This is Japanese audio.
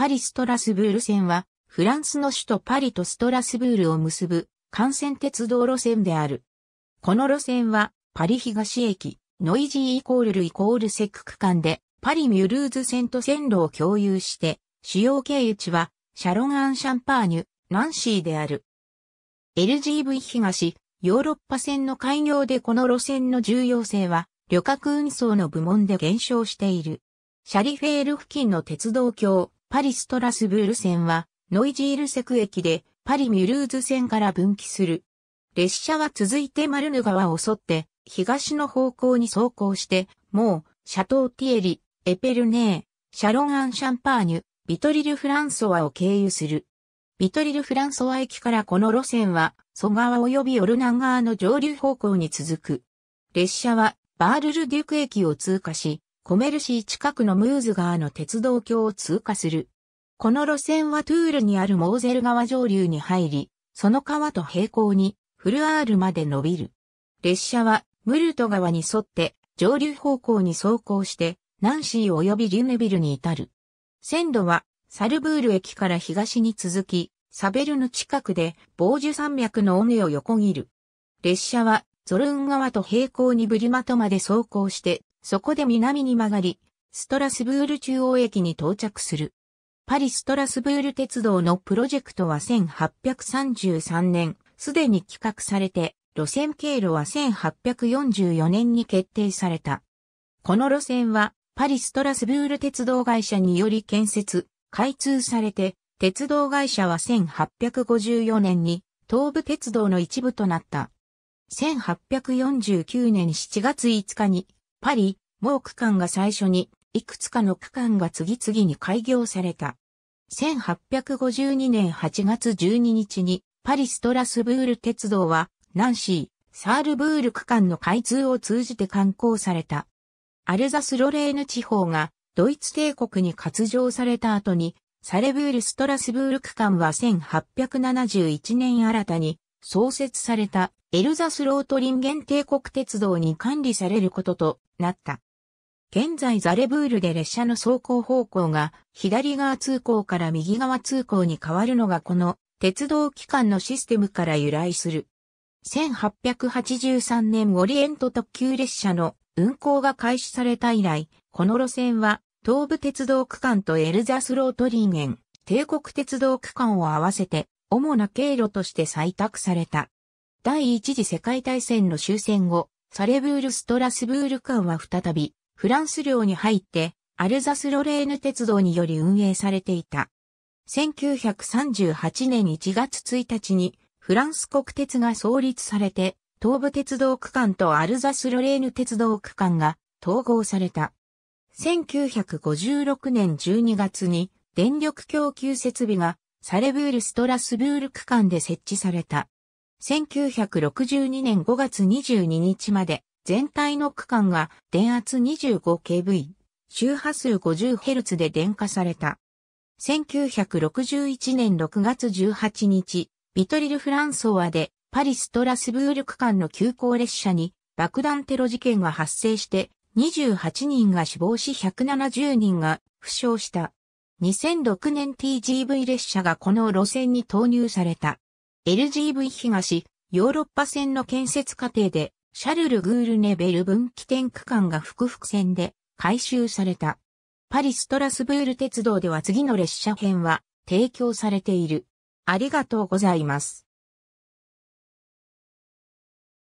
パリ・ストラスブール線は、フランスの首都パリとストラスブールを結ぶ幹線鉄道路線である。この路線は、パリ東駅、ノイジーイコールルイコールセック区間で、パリ・ミュルーズ線と線路を共有して、主要経由地は、シャロン・アン・シャンパーニュ、ナンシーである。LGV 東、ヨーロッパ線の開業でこの路線の重要性は、旅客運送の部門で減少している。シャリフェール付近の鉄道橋、パリストラスブール線は、ノイジールセク駅で、パリミュルーズ線から分岐する。列車は続いてマルヌ川を沿って、東の方向に走行して、もう、シャトーティエリ、エペルネー、シャロンアンシャンパーニュ、ビトリル・フランソワを経由する。ビトリル・フランソワ駅からこの路線は、ソ川及びオルナン川の上流方向に続く。列車は、バールルデュク駅を通過し、コメルシー近くのムーズ川の鉄道橋を通過する。この路線はトゥールにあるモーゼル川上流に入り、その川と平行にフルアールまで伸びる。列車はムルト川に沿って上流方向に走行して、ナンシー及びリュネビルに至る。線路はサルブール駅から東に続き、サベルの近くでボージュ山脈の尾根を横切る。列車はゾルン川と平行にブリマトまで走行してそこで南に曲がり、ストラスブール中央駅に到着する。パリ・ストラスブール鉄道のプロジェクトは1833年、すでに企画されて、路線経路は1844年に決定された。この路線は、パリ・ストラスブール鉄道会社により建設、開通されて、鉄道会社は1854年に東部鉄道の一部となった。1849年7月5日にパリ、モー区間が最初に、いくつかの区間が次々に開業された。1852年8月12日に、パリストラスブール鉄道は、ナンシー、サールブール区間の開通を通じて刊行された。アルザス・ロレーヌ地方がドイツ帝国に割譲された後に、サレブール・ストラスブール区間は1871年新たに創設されたエルザスロートリンゲン帝国鉄道に管理されることとなった。現在ザレブールで列車の走行方向が左側通行から右側通行に変わるのがこの鉄道機関のシステムから由来する。1883年オリエント特急列車の運行が開始された以来、この路線は東武鉄道区間とエルザスロートリンゲン帝国鉄道区間を合わせて主な経路として採択された。第一次世界大戦の終戦後、サレブール・ストラスブール間は再び、フランス領に入って、アルザス・ロレーヌ鉄道により運営されていた。1938年1月1日に、フランス国鉄が創立されて、東部鉄道区間とアルザス・ロレーヌ鉄道区間が統合された。1956年12月に電力供給設備がサレブール・ストラスブール区間で設置された。1962年5月22日まで全体の区間が電圧 25kV、周波数 50Hz で電化された。1961年6月18日、ビトリル・フランソワでパリ・ストラスブール区間の急行列車に爆弾テロ事件が発生して28人が死亡し170人が負傷した。2006年 TGV 列車がこの路線に投入された。LGV 東、ヨーロッパ線の建設過程で、シャルル・グールネベル分岐点区間が複々線で改修された。パリ・ストラスブール鉄道では次の列車編は提供されている。ありがとうございます。